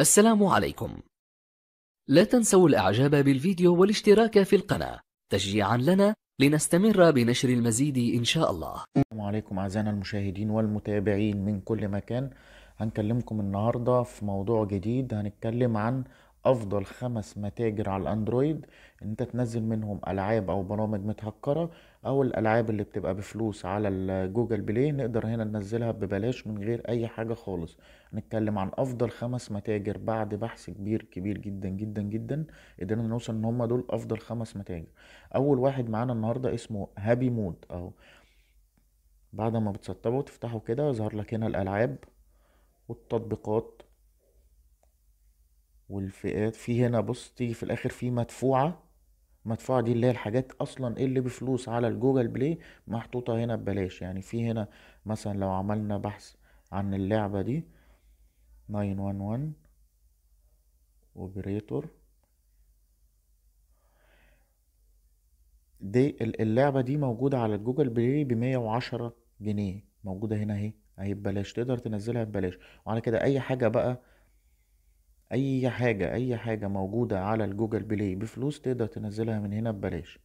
السلام عليكم لا تنسوا الاعجاب بالفيديو والاشتراك في القناة تشجيعا لنا لنستمر بنشر المزيد إن شاء الله السلام عليكم أعزائنا المشاهدين والمتابعين من كل مكان هنكلمكم النهاردة في موضوع جديد هنتكلم عن افضل خمس متاجر على الاندرويد ان انت تنزل منهم العاب او برامج متهكره او الالعاب اللي بتبقى بفلوس على الجوجل بلاي نقدر هنا ننزلها ببلاش من غير اي حاجه خالص نتكلم عن افضل خمس متاجر بعد بحث كبير كبير جدا جدا جدا قدرنا نوصل ان هم دول افضل خمس متاجر اول واحد معانا النهارده اسمه هابي مود اهو بعد ما بتسطبه وتفتحه كده يظهر لك هنا الالعاب والتطبيقات والفئات في هنا بص تيجي في الاخر في مدفوعه مدفوعه دي اللي هي الحاجات اصلا اللي بفلوس على الجوجل بلاي محطوطه هنا ببلاش يعني في هنا مثلا لو عملنا بحث عن اللعبه دي 911 اوبريتور دي اللعبة دي موجودة على الجوجل بلاي بمية وعشرة جنيه موجودة هنا اهي اهي ببلاش تقدر تنزلها ببلاش وعلى كده اي حاجة بقى اي حاجة اي حاجة موجودة على الجوجل بلاي بفلوس تقدر تنزلها من هنا ببلاش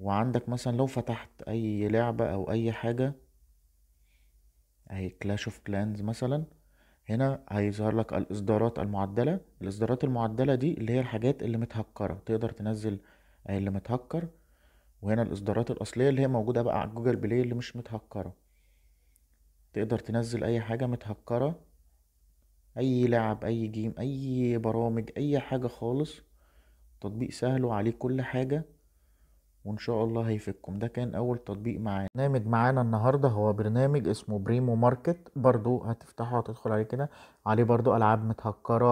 وعندك مثلا لو فتحت اي لعبة او اي حاجة اي كلاش اوف كلانز مثلا هنا هيظهر لك الاصدارات المعدلة الاصدارات المعدلة دي اللي هي الحاجات اللي متهكرة تقدر تنزل اللي متهكر وهنا الاصدارات الاصلية اللي هي موجودة بقى على جوجل بلاي اللي مش متهكرة تقدر تنزل اي حاجة متهكرة اي لعب اي جيم اي برامج اي حاجة خالص تطبيق سهل وعليه كل حاجة وان شاء الله هيفيدكم ده كان اول تطبيق معانا برنامج معانا النهارده هو برنامج اسمه بريمو ماركت برضو هتفتحه هتدخل عليه كده عليه برضو العاب متهكره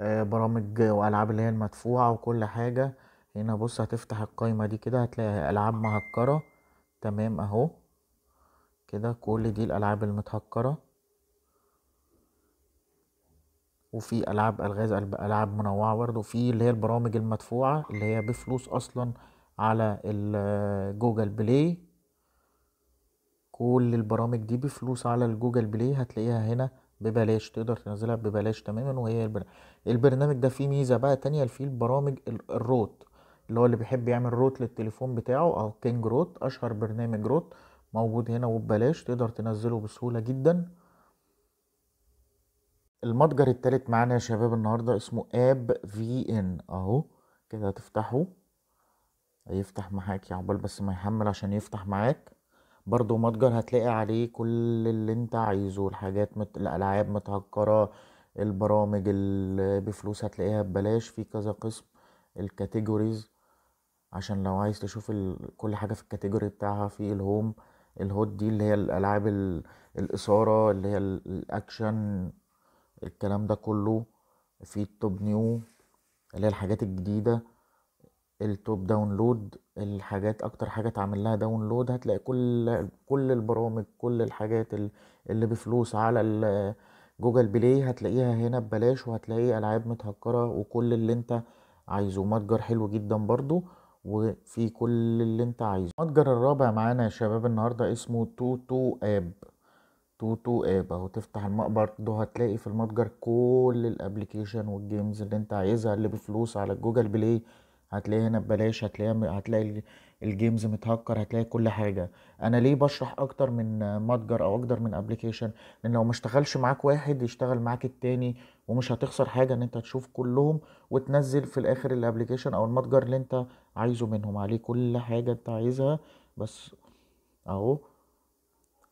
آه، برامج والعاب اللي هي المدفوعه وكل حاجه هنا بص هتفتح القايمه دي كده هتلاقي العاب مهكره تمام اهو كده كل دي الالعاب المتهكره وفي العاب الغاز العاب منوعه برضه في اللي هي البرامج المدفوعه اللي هي بفلوس اصلا على الجوجل آه، بلاي كل البرامج دي بفلوس على الجوجل بلاي هتلاقيها هنا ببلاش تقدر تنزلها ببلاش تماما وهي البرنامج البرنامج ده فيه ميزه بقى تانية فيه البرامج الروت اللي هو اللي بيحب يعمل روت للتليفون بتاعه او كينج روت اشهر برنامج روت موجود هنا وببلاش تقدر تنزله بسهوله جدا المتجر التالت معانا يا شباب النهارده اسمه اب في ان اهو كده هتفتحه هيفتح معاك يا عقبال بس ما يحمل عشان يفتح معاك برضو متجر هتلاقي عليه كل اللي انت عايزه الحاجات مت... الالعاب متهكره البرامج اللي بفلوس هتلاقيها ببلاش في كذا قسم الكاتيجوريز عشان لو عايز تشوف ال... كل حاجه في الكاتيجوري بتاعها في الهوم الهوت دي اللي هي الالعاب ال... الاثاره اللي هي الاكشن الكلام ده كله في التوب نيو اللي هي الحاجات الجديدة التوب داونلود الحاجات اكتر حاجة عامل لها داونلود هتلاقي كل كل البرامج كل الحاجات اللي بفلوس على جوجل بلاي هتلاقيها هنا ببلاش وهتلاقي العاب متهكرة وكل اللي انت عايزه متجر حلو جدا برضو وفي كل اللي انت عايزه المتجر الرابع معانا يا شباب النهارده اسمه توتو اب توتو ابا آه، وتفتح المقبر المقبره برضه هتلاقي في المتجر كل الابلكيشن والجيمز اللي انت عايزها اللي بفلوس على الجوجل بلاي هتلاقي هنا ببلاش هتلاقي هتلاقي الجيمز متهكر هتلاقي كل حاجه انا ليه بشرح اكتر من متجر او اكتر من ابلكيشن لان لو ما اشتغلش معاك واحد يشتغل معاك التاني ومش هتخسر حاجه ان انت تشوف كلهم وتنزل في الاخر الابلكيشن او المتجر اللي انت عايزه منهم عليه كل حاجه انت عايزها بس اهو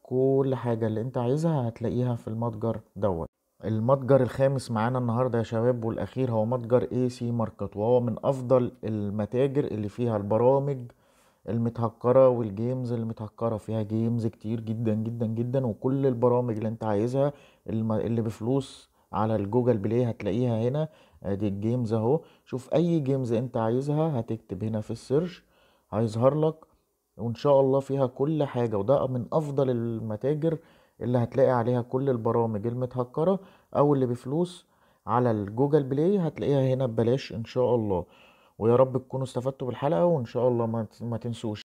كل حاجة اللي انت عايزها هتلاقيها في المتجر دوت المتجر الخامس معانا النهاردة يا شباب والأخير هو متجر اي سي ماركت وهو من أفضل المتاجر اللي فيها البرامج المتهكرة والجيمز المتهكرة فيها جيمز كتير جدا جدا جدا وكل البرامج اللي انت عايزها اللي بفلوس على الجوجل بلاي هتلاقيها هنا ادي الجيمز اهو شوف اي جيمز انت عايزها هتكتب هنا في السيرش هيظهر لك وان شاء الله فيها كل حاجه وده من افضل المتاجر اللي هتلاقي عليها كل البرامج المتهكره او اللي بفلوس على الجوجل بلاي هتلاقيها هنا ببلاش ان شاء الله ويا رب تكونوا استفدتوا بالحلقه وان شاء الله ما تنسوش